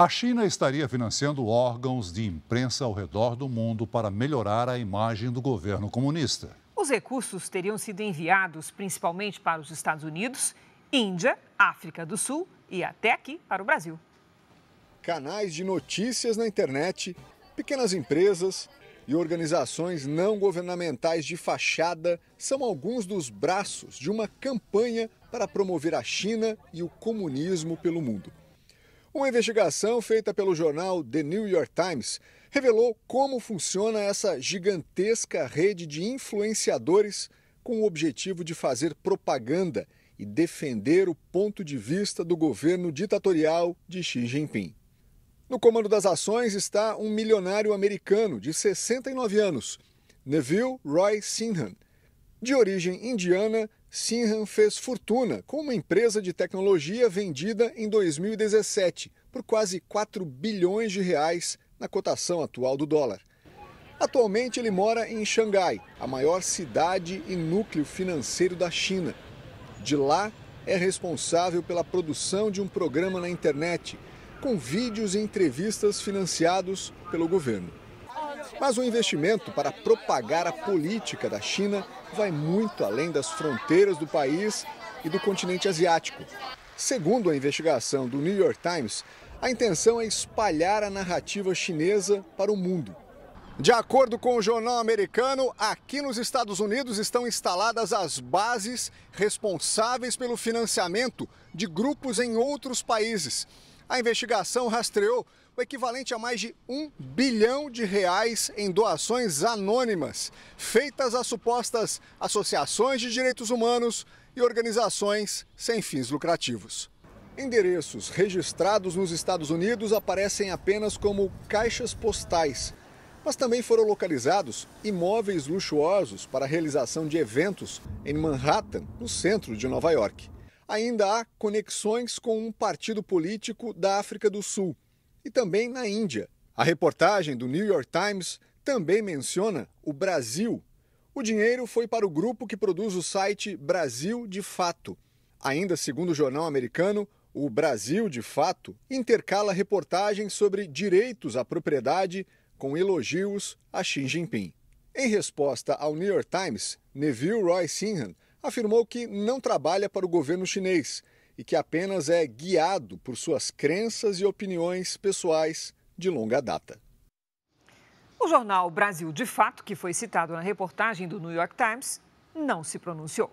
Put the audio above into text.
A China estaria financiando órgãos de imprensa ao redor do mundo para melhorar a imagem do governo comunista. Os recursos teriam sido enviados principalmente para os Estados Unidos, Índia, África do Sul e até aqui para o Brasil. Canais de notícias na internet, pequenas empresas e organizações não governamentais de fachada são alguns dos braços de uma campanha para promover a China e o comunismo pelo mundo. Uma investigação feita pelo jornal The New York Times revelou como funciona essa gigantesca rede de influenciadores com o objetivo de fazer propaganda e defender o ponto de vista do governo ditatorial de Xi Jinping. No comando das ações está um milionário americano de 69 anos, Neville Roy Sinhan, de origem indiana Sinhan fez fortuna com uma empresa de tecnologia vendida em 2017 por quase 4 bilhões de reais na cotação atual do dólar. Atualmente ele mora em Xangai, a maior cidade e núcleo financeiro da China. De lá, é responsável pela produção de um programa na internet com vídeos e entrevistas financiados pelo governo. Mas o investimento para propagar a política da China vai muito além das fronteiras do país e do continente asiático. Segundo a investigação do New York Times, a intenção é espalhar a narrativa chinesa para o mundo. De acordo com o jornal americano, aqui nos Estados Unidos estão instaladas as bases responsáveis pelo financiamento de grupos em outros países. A investigação rastreou o equivalente a mais de um bilhão de reais em doações anônimas, feitas a supostas associações de direitos humanos e organizações sem fins lucrativos. Endereços registrados nos Estados Unidos aparecem apenas como caixas postais, mas também foram localizados imóveis luxuosos para a realização de eventos em Manhattan, no centro de Nova York. Ainda há conexões com um partido político da África do Sul, e também na Índia. A reportagem do New York Times também menciona o Brasil. O dinheiro foi para o grupo que produz o site Brasil de Fato. Ainda segundo o jornal americano, o Brasil de Fato intercala reportagens sobre direitos à propriedade com elogios a Xi Jinping. Em resposta ao New York Times, Neville Roy Sinhan afirmou que não trabalha para o governo chinês e que apenas é guiado por suas crenças e opiniões pessoais de longa data. O jornal Brasil de Fato, que foi citado na reportagem do New York Times, não se pronunciou.